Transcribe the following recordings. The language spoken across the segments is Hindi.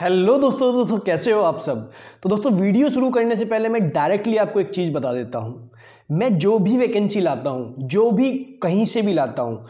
हेलो दोस्तों दोस्तों कैसे हो आप सब तो दोस्तों वीडियो शुरू करने से पहले मैं डायरेक्टली आपको एक चीज़ बता देता हूँ मैं जो भी वैकेंसी लाता हूँ जो भी कहीं से भी लाता हूँ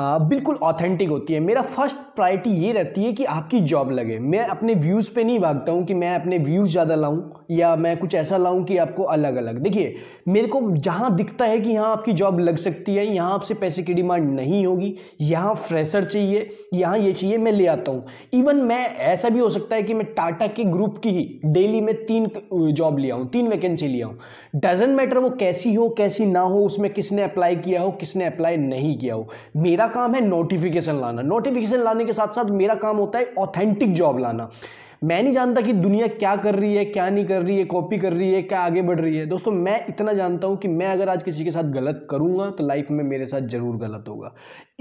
बिल्कुल ऑथेंटिक होती है मेरा फर्स्ट प्रायोरिटी ये रहती है कि आपकी जॉब लगे मैं अपने व्यूज़ पे नहीं भागता हूँ कि मैं अपने व्यूज़ ज़्यादा लाऊँ या मैं कुछ ऐसा लाऊँ कि आपको अलग अलग देखिए मेरे को जहाँ दिखता है कि यहाँ आपकी जॉब लग सकती है यहाँ आपसे पैसे की डिमांड नहीं होगी यहाँ फ्रेशर चाहिए यहाँ ये चाहिए मैं ले आता हूँ इवन मैं ऐसा भी हो सकता है कि मैं टाटा के ग्रुप की ही डेली में तीन जॉब लिया हूँ तीन वैकेंसी लिया हूँ डजेंट मैटर वो कैसी हो कैसी ना हो उसमें किसने अप्लाई किया हो किसने अप्लाई नहीं किया हो मेरा मेरा काम है नोटिफिकेशन लाना नोटिफिकेशन लाने के साथ साथ मेरा काम होता है ऑथेंटिक जॉब लाना मैं नहीं जानता कि दुनिया क्या कर रही है क्या नहीं कर रही है कॉपी कर रही है क्या आगे बढ़ रही है दोस्तों मैं इतना जानता हूं कि मैं अगर आज किसी के साथ गलत करूंगा तो लाइफ में मेरे साथ ज़रूर गलत होगा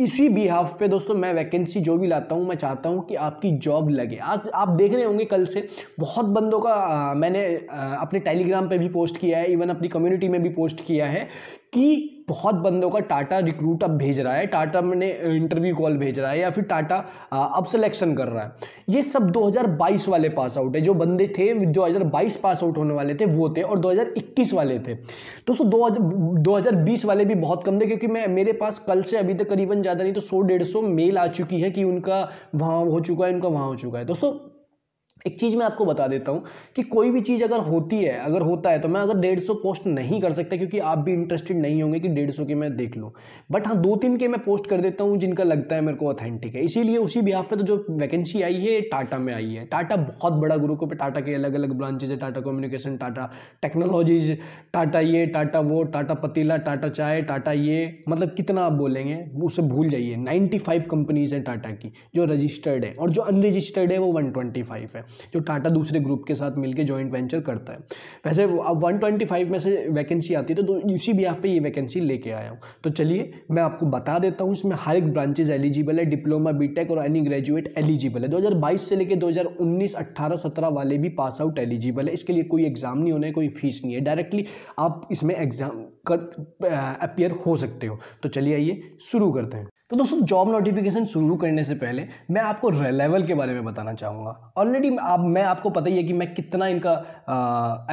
इसी बिहाफ पे दोस्तों मैं वैकेंसी जो भी लाता हूं मैं चाहता हूं कि आपकी जॉब लगे आज आप देख रहे होंगे कल से बहुत बंदों का आ, मैंने आ, अपने टेलीग्राम पर भी पोस्ट किया है इवन अपनी कम्युनिटी में भी पोस्ट किया है कि बहुत बंदों का टाटा रिक्रूट अब भेज रहा है टाटा ने इंटरव्यू कॉल भेज रहा है या फिर टाटा अब सिलेक्शन कर रहा है ये सब 2022 वाले पास आउट है जो बंदे थे 2022 पास आउट होने वाले थे वो थे और 2021 वाले थे दोस्तों दो बीस वाले भी बहुत कम थे क्योंकि मैं मेरे पास कल से अभी तक करीबन ज़्यादा नहीं तो सौ डेढ़ मेल आ चुकी है कि उनका वहाँ हो चुका है उनका वहाँ हो चुका है दोस्तों एक चीज़ मैं आपको बता देता हूँ कि कोई भी चीज़ अगर होती है अगर होता है तो मैं अगर डेढ़ सौ पोस्ट नहीं कर सकता क्योंकि आप भी इंटरेस्टेड नहीं होंगे कि डेढ़ सौ के मैं देख लूँ बट हाँ दो तीन के मैं पोस्ट कर देता हूँ जिनका लगता है मेरे को ऑथेंटिक है इसीलिए उसी बिहाफ पे तो जो वैकेंसी आई है टाटा में आई है टाटा बहुत बड़ा ग्रुप है टाटा के अलग अलग ब्रांचेज है टाटा कम्युनिकेशन टाटा टेक्नोलॉजीज टाटा ये टाटा वो टाटा पतीला टाटा चाय टाटा ये मतलब कितना आप बोलेंगे उसे भूल जाइए नाइन्टी कंपनीज़ हैं टाटा की जो रजिस्टर्ड है और जो अनरजिस्टर्ड है वो वन है जो टाटा दूसरे ग्रुप के साथ मिलकर जॉइंट वेंचर करता है वैसे अब वन में से वैकेंसी आती है तो इसी भी पे ये वैकेंसी लेके आया हूँ तो चलिए मैं आपको बता देता हूँ इसमें हर एक ब्रांचेज एलिजिबल है डिप्लोमा बीटेक और एनी ग्रेजुएट एलिजिबल है 2022 से लेकर 2019 18 17 वाले भी पास आउट एलिजिबल है इसके लिए कोई एग्ज़ाम नहीं होना है कोई फीस नहीं है डायरेक्टली आप इसमें एग्ज़ाम कर अपियर हो सकते हो तो चलिए आइए शुरू करते हैं तो दोस्तों जॉब नोटिफिकेशन शुरू करने से पहले मैं आपको रेलेवल के बारे में बताना चाहूँगा ऑलरेडी आप मैं आपको पता ही है कि मैं कितना इनका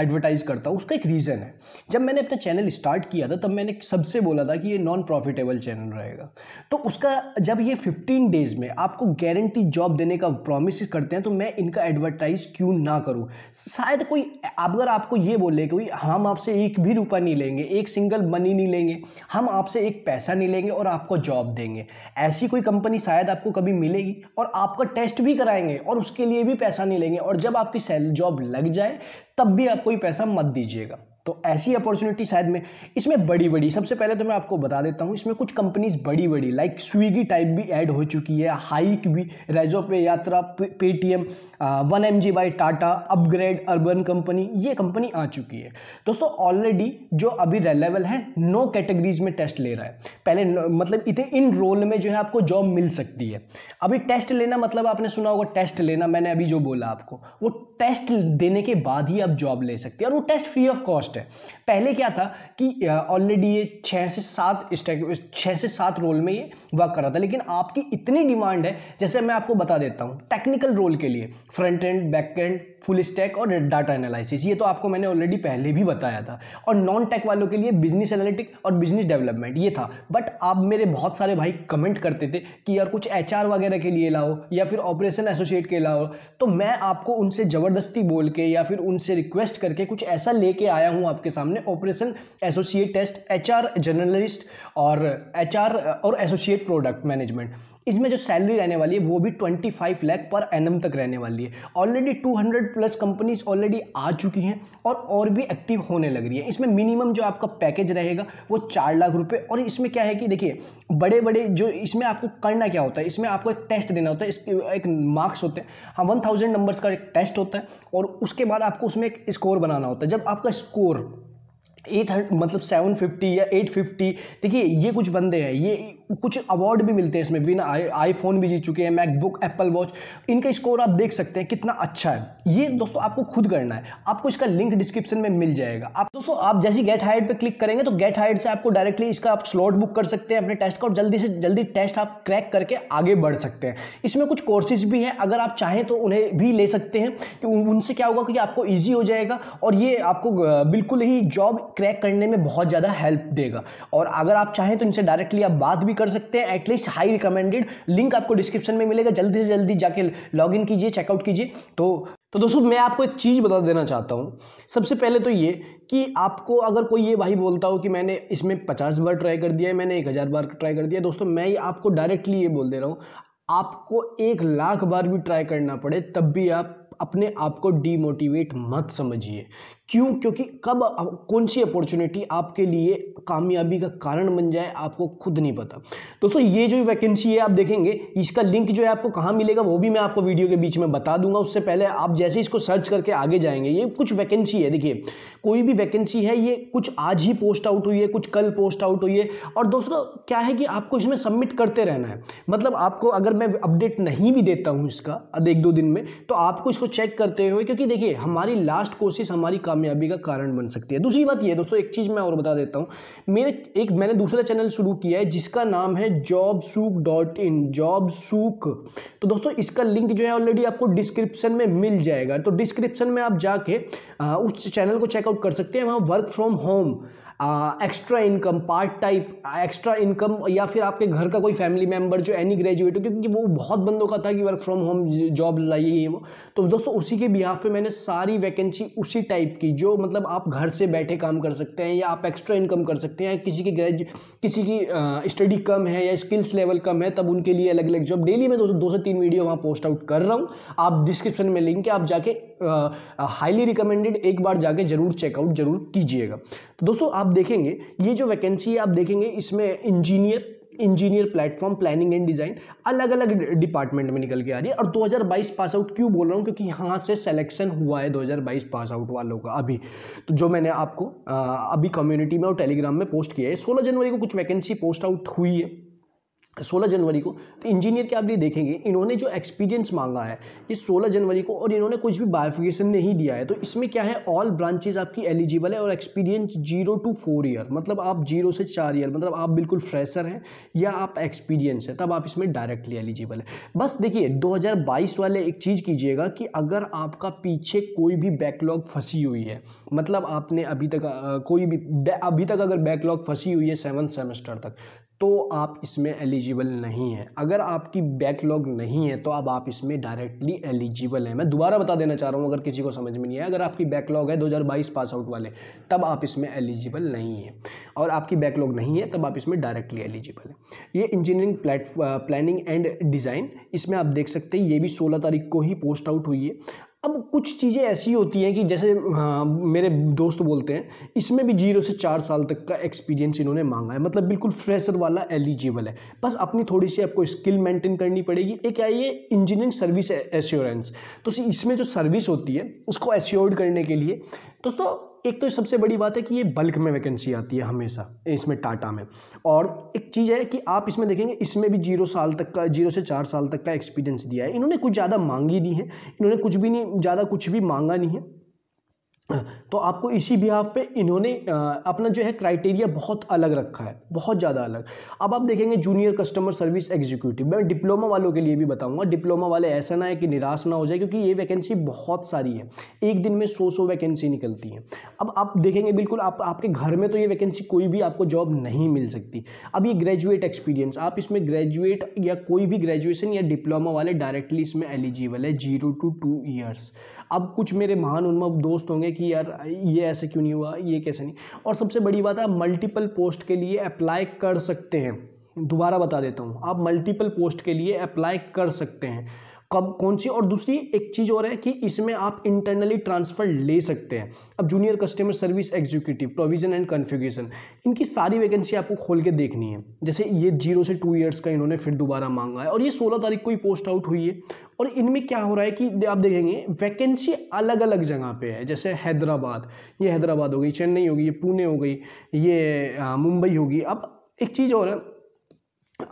एडवर्टाइज़ करता हूँ उसका एक रीज़न है जब मैंने अपना चैनल स्टार्ट किया था तब मैंने सबसे बोला था कि ये नॉन प्रॉफिटेबल चैनल रहेगा तो उसका जब ये फिफ्टीन डेज़ में आपको गारंटी जॉब देने का प्रोमिस करते हैं तो मैं इनका एडवर्टाइज़ क्यों ना करूँ शायद कोई अगर आपको ये बोले कि हम आपसे एक भी रुपये नहीं लेंगे एक सिंगल मनी नहीं लेंगे हम आपसे एक पैसा नहीं लेंगे और आपको जॉब देंगे ऐसी कोई कंपनी शायद आपको कभी मिलेगी और आपका टेस्ट भी कराएंगे और उसके लिए भी पैसा नहीं लेंगे और जब आपकी सैलरी जॉब लग जाए तब भी आप कोई पैसा मत दीजिएगा तो ऐसी अपॉर्चुनिटी शायद में इसमें बड़ी बड़ी सबसे पहले तो मैं आपको बता देता हूँ इसमें कुछ कंपनीज बड़ी बड़ी लाइक स्विगी टाइप भी ऐड हो चुकी है हाइक भी Razorpay Yatra Paytm one M G by Tata upGrad Urban Company ये कंपनी आ चुकी है दोस्तों ऑलरेडी जो अभी रेलेवल है नो कैटेगरीज में टेस्ट ले रहा है पहले मतलब इतने इन रोल में जो है आपको जॉब मिल सकती है अभी टेस्ट लेना मतलब आपने सुना होगा टेस्ट लेना मैंने अभी जो बोला आपको वो टेस्ट देने के बाद ही आप जॉब ले सकते हैं और वो टेस्ट फ्री ऑफ कॉस्ट है पहले क्या था कि ऑलरेडी ये छः से सात स्टैक छः से सात रोल में ये वर्क कर रहा था लेकिन आपकी इतनी डिमांड है जैसे मैं आपको बता देता हूँ टेक्निकल रोल के लिए front end back end full stack और डाटा एनालिसिस ये तो आपको मैंने ऑलरेडी पहले भी बताया था और नॉन टेक वालों के लिए बिजनेस एनालिटिक और बिजनेस डेवलपमेंट ये था बट आप मेरे बहुत सारे भाई कमेंट करते थे कि यार कुछ एच वगैरह के लिए लाओ या फिर ऑपरेशन एसोसिएट के लाओ तो मैं आपको उनसे ज़बरदस्ती बोल के या फिर उनसे रिक्वेस्ट करके कुछ ऐसा लेके आया हूं आपके सामने operation associate test H journalist और एच और एसोसिएट प्रोडक्ट मैनेजमेंट इसमें जो सैलरी रहने वाली है वो भी 25 लाख पर एन तक रहने वाली है ऑलरेडी 200 प्लस कंपनीज ऑलरेडी आ चुकी हैं और और भी एक्टिव होने लग रही है इसमें मिनिमम जो आपका पैकेज रहेगा वो चार लाख रुपये और इसमें क्या है कि देखिए बड़े बड़े जो इसमें आपको करना क्या होता है इसमें आपको एक टेस्ट देना होता है इसके एक मार्क्स होते हैं हाँ वन थाउजेंड नंबर्स का एक टेस्ट होता है और उसके बाद आपको उसमें एक स्कोर बनाना होता है जब आपका स्कोर एट मतलब सेवन फिफ्टी या एट फिफ्टी देखिए ये कुछ बंदे हैं ये कुछ अवार्ड भी मिलते हैं इसमें बिना आईफोन भी जीत चुके हैं मैकबुक एप्पल वॉच इनका स्कोर आप देख सकते हैं कितना अच्छा है ये दोस्तों आपको खुद करना है आपको इसका लिंक डिस्क्रिप्शन में मिल जाएगा आप दोस्तों आप जैसे गेट हाइड पर क्लिक करेंगे तो गेट हाइड से आपको डायरेक्टली इसका आप स्लॉट बुक कर सकते हैं अपने टेस्ट का और जल्दी से जल्दी टेस्ट आप क्रैक करके आगे बढ़ सकते हैं इसमें कुछ कोर्सेज भी हैं अगर आप चाहें तो उन्हें भी ले सकते हैं कि उनसे क्या होगा कि आपको ईजी हो जाएगा और ये आपको बिल्कुल ही जॉब क्रैक करने में बहुत ज़्यादा हेल्प देगा और अगर आप चाहें तो इनसे डायरेक्टली आप बात भी कर सकते हैं एटलीस्ट हाई रिकमेंडेड लिंक आपको डिस्क्रिप्शन में मिलेगा जल्दी से जल्दी जाके लॉग इन कीजिए चेकआउट कीजिए तो तो दोस्तों मैं आपको एक चीज़ बता देना चाहता हूँ सबसे पहले तो ये कि आपको अगर कोई ये भाई बोलता हो कि मैंने इसमें पचास बार ट्राई कर दिया है मैंने एक हज़ार बार ट्राई कर दिया दोस्तों मैं आपको डायरेक्टली ये बोल दे रहा हूँ आपको एक लाख बार भी ट्राई करना पड़े तब भी आप अपने आप को डीमोटिवेट मत समझिए क्यों क्योंकि कब कौन सी अपॉर्चुनिटी आपके लिए कामयाबी का कारण बन जाए आपको खुद नहीं पता दोस्तों ये जो वैकेंसी है आप देखेंगे इसका लिंक जो है आपको कहाँ मिलेगा वो भी मैं आपको वीडियो के बीच में बता दूंगा उससे पहले आप जैसे इसको सर्च करके आगे जाएंगे ये कुछ वैकेंसी है देखिए कोई भी वैकेंसी है ये कुछ आज ही पोस्ट आउट हुई है कुछ कल पोस्ट आउट हुई है और दोस्तों क्या है कि आपको इसमें सबमिट करते रहना है मतलब आपको अगर मैं अपडेट नहीं भी देता हूँ इसका एक दो दिन में तो आपको इसको चेक करते हुए क्योंकि देखिए हमारी लास्ट कोशिश हमारी कामयाबी का कारण बन सकती है दूसरी बात ये दोस्तों एक चीज़ मैं और बता देता हूँ मेरे एक मैंने दूसरा चैनल शुरू किया है जिसका नाम है जॉब सूक डॉट इन जॉब सूक तो दोस्तों इसका लिंक जो है ऑलरेडी आपको डिस्क्रिप्शन में मिल जाएगा तो डिस्क्रिप्शन में आप जाके उस चैनल को चेकआउट कर सकते हैं वहाँ work from home extra income part type extra income या फिर आपके घर का कोई फैमिली मेम्बर जो एनी ग्रेजुएट हो क्योंकि वो बहुत बंदों का था कि वर्क फ्रॉम होम जॉब लाई है वो तो दोस्तों उसी के बिहाफ पे मैंने सारी वैकेंसी उसी टाइप की जो मतलब आप घर से बैठे काम कर सकते हैं या आप एक्स्ट्रा इनकम कर सकते हैं किसी की ग्रेजु किसी की स्टडी कम है या स्किल्स लेवल कम है तब उनके लिए अलग अलग जॉब डेली मैं दोस्तों दो से तीन वीडियो वहाँ पोस्ट आउट कर रहा हूँ आप डिस्क्रिप्शन में लिंक है आप जाके हाईली रिकमेंडेड एक बार जाके जरूर चेकआउट जरूर कीजिएगा तो दोस्तों आप आप देखेंगे ये जो वैकेंसी है आप देखेंगे इसमें engineer engineer platform planning and design अलग अलग डिपार्टमेंट में निकल के आ रही है और 2022 पास आउट क्यों बोल रहा हूँ क्योंकि यहाँ से सिलेक्शन हुआ है 2022 पास आउट वालों का अभी तो जो मैंने आपको आ, अभी कम्युनिटी में और टेलीग्राम में पोस्ट किया है सोलह जनवरी को कुछ वैकेंसी पोस्ट आउट हुई है सोलह जनवरी को तो इंजीनियर के आप ये देखेंगे इन्होंने जो एक्सपीरियंस मांगा है ये सोलह जनवरी को और इन्होंने कुछ भी बायोफिकेशन नहीं दिया है तो इसमें क्या है ऑल ब्रांचेज आपकी एलिजिबल है और experience zero to four year मतलब आप जीरो से चार ईयर मतलब आप बिल्कुल फ्रेशर हैं या आप एक्सपीरियंस है तब आप इसमें डायरेक्टली एलिजिबल है बस देखिए दो वाले एक चीज़ कीजिएगा कि अगर आपका पीछे कोई भी बैकलॉग फंसी हुई है मतलब आपने अभी तक कोई भी अभी तक अगर बैकलॉग फंसी हुई है सेवन सेमेस्टर तक तो आप इसमें एलिजिबल नहीं हैं अगर आपकी बैकलॉग नहीं है तो अब आप इसमें डायरेक्टली एलिजिबल हैं मैं दोबारा बता देना चाह रहा हूँ अगर किसी को समझ में नहीं आया अगर आपकी बैकलॉग है 2022 पास आउट वाले तब आप इसमें एलिजिबल नहीं हैं और आपकी बैकलॉग नहीं है तब आप इसमें डायरेक्टली एलिजिबल हैं ये इंजीनियरिंग प्लानिंग एंड डिज़ाइन इसमें आप देख सकते हैं ये भी सोलह तारीख को ही पोस्ट आउट हुई है अब कुछ चीज़ें ऐसी होती हैं कि जैसे मेरे दोस्त बोलते हैं इसमें भी जीरो से चार साल तक का एक्सपीरियंस इन्होंने मांगा है मतलब बिल्कुल फ्रेशर वाला एलिजिबल है बस अपनी थोड़ी सी आपको स्किल मेंटेन करनी पड़ेगी एक आई है इंजीनियरिंग सर्विस एश्योरेंस तो इसमें जो सर्विस होती है उसको एश्योर्ड करने के लिए दोस्तों एक तो सबसे बड़ी बात है कि ये बल्क में वैकेंसी आती है हमेशा इसमें टाटा में और एक चीज़ है कि आप इसमें देखेंगे इसमें भी जीरो साल तक का जीरो से चार साल तक का एक्सपीरियंस दिया है इन्होंने कुछ ज़्यादा मांगी नहीं है इन्होंने कुछ भी नहीं ज़्यादा कुछ भी मांगा नहीं है तो आपको इसी बिहाफ पे इन्होंने अपना जो है क्राइटेरिया बहुत अलग रखा है बहुत ज़्यादा अलग अब आप देखेंगे जूनियर कस्टमर सर्विस एग्जीक्यूटिव मैं डिप्लोमा वालों के लिए भी बताऊंगा डिप्लोमा वाले ऐसा ना है कि निराश ना हो जाए क्योंकि ये वैकेंसी बहुत सारी है एक दिन में सौ सौ वैकेंसी निकलती है अब आप देखेंगे बिल्कुल आप आपके घर में तो ये वैकेंसी कोई भी आपको जॉब नहीं मिल सकती अब ये ग्रेजुएट एक्सपीरियंस आप इसमें ग्रेजुएट या कोई भी ग्रेजुएशन या डिप्लोमा वाले डायरेक्टली इसमें एलिजिबल है जीरो टू टू ईयर्स अब कुछ मेरे महान उनमें दोस्त होंगे कि यार ये ऐसे क्यों नहीं हुआ ये कैसे नहीं और सबसे बड़ी बात आप मल्टीपल पोस्ट के लिए अप्लाई कर सकते हैं दोबारा बता देता हूँ आप मल्टीपल पोस्ट के लिए अप्लाई कर सकते हैं कब कौन सी और दूसरी एक चीज़ और है कि इसमें आप इंटरनली ट्रांसफ़र ले सकते हैं अब junior customer service executive provision and configuration इनकी सारी वैकेंसी आपको खोल के देखनी है जैसे ये जीरो से टू ईयर्स का इन्होंने फिर दोबारा मांगा है और ये सोलह तारीख को ही पोस्ट आउट हुई है और इनमें क्या हो रहा है कि आप देखेंगे वैकेंसी अलग अलग जगह पे है जैसे हैदराबाद ये हैदराबाद हो गई चेन्नई होगी ये पुणे हो गई ये मुंबई होगी अब एक चीज़ और है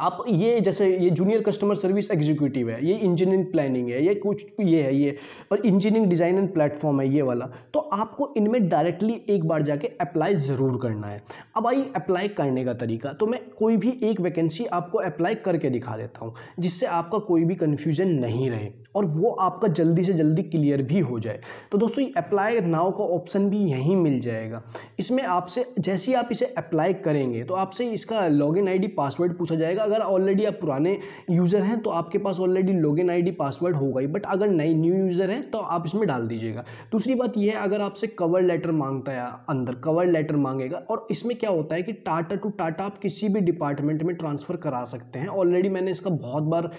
आप ये जैसे ये जूनियर कस्टमर सर्विस एग्जीक्यूटिव है ये इंजीनियरिंग प्लानिंग है ये कुछ तो ये है ये और इंजीनियरिंग डिज़ाइन एंड प्लेटफॉर्म है ये वाला तो आपको इनमें डायरेक्टली एक बार जाके अप्लाई ज़रूर करना है अब आई अप्लाई करने का तरीका तो मैं कोई भी एक वैकेंसी आपको अप्लाई करके दिखा देता हूँ जिससे आपका कोई भी कन्फ्यूजन नहीं रहे और वो आपका जल्दी से जल्दी क्लियर भी हो जाए तो दोस्तों ये अप्लाई नाव का ऑप्शन भी यहीं मिल जाएगा इसमें आपसे जैसे ही आप इसे अप्लाई करेंगे तो आपसे इसका लॉग इन पासवर्ड पूछा जाएगा जाएगा अगर ऑलरेडी आप पुराने यूज़र हैं तो आपके पास ऑलरेडी लॉगिन आईडी पासवर्ड होगा ही बट अगर नई न्यू यूज़र हैं तो आप इसमें डाल दीजिएगा दूसरी बात यह है अगर आपसे कवर लेटर मांगता है अंदर कवर लेटर मांगेगा और इसमें क्या होता है कि टाटा टू टाटा आप किसी भी डिपार्टमेंट में ट्रांसफ़र करा सकते हैं ऑलरेडी मैंने इसका बहुत बार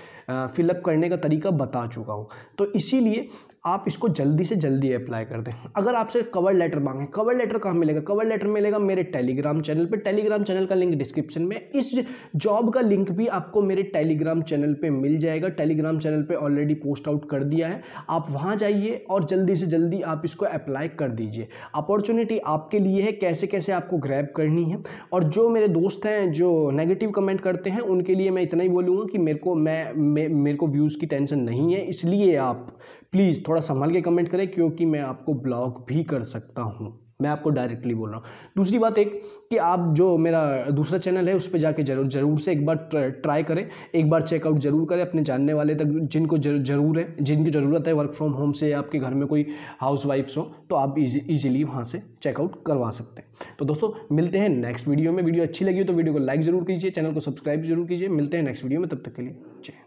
फिलअप करने का तरीका बता चुका हूँ तो इसीलिए आप इसको जल्दी से जल्दी अप्लाई कर दें अगर आपसे कवर लेटर मांगे कवर लेटर कहाँ मिलेगा कवर लेटर मिलेगा मेरे टेलीग्राम चैनल पे टेलीग्राम चैनल का लिंक डिस्क्रिप्शन में इस जॉब का लिंक भी आपको मेरे टेलीग्राम चैनल पे मिल जाएगा टेलीग्राम चैनल पे ऑलरेडी पोस्ट आउट कर दिया है आप वहाँ जाइए और जल्दी से जल्दी आप इसको अप्लाई कर दीजिए अपॉर्चुनिटी आपके लिए है कैसे कैसे आपको ग्रैप करनी है और जो मेरे दोस्त हैं जो नेगेटिव कमेंट करते हैं उनके लिए मैं इतना ही बोलूँगा कि मेरे को मैं मेरे को व्यूज़ की टेंशन नहीं है इसलिए आप प्लीज़ थोड़ा थोड़ा संभाल के कमेंट करें क्योंकि मैं आपको ब्लॉक भी कर सकता हूँ मैं आपको डायरेक्टली बोल रहा हूँ दूसरी बात एक कि आप जो मेरा दूसरा चैनल है उस पर जाके जरूर जरूर से एक बार ट्राई करें एक बार चेकआउट जरूर करें अपने जानने वाले तक जिनको जरूर है जिनकी ज़रूरत है वर्क फ्रॉम होम से आपके घर में कोई हाउस वाइफ्स हो तो आप इजीली वहाँ से चेकआउट करवा सकते हैं तो दोस्तों मिलते हैं नेक्स्ट वीडियो में वीडियो अच्छी लगी हो तो वीडियो को लाइक ज़रूर कीजिए चैनल को सब्सक्राइब जरूर कीजिए मिलते हैं नेक्स्ट वीडियो में तब तक के लिए जय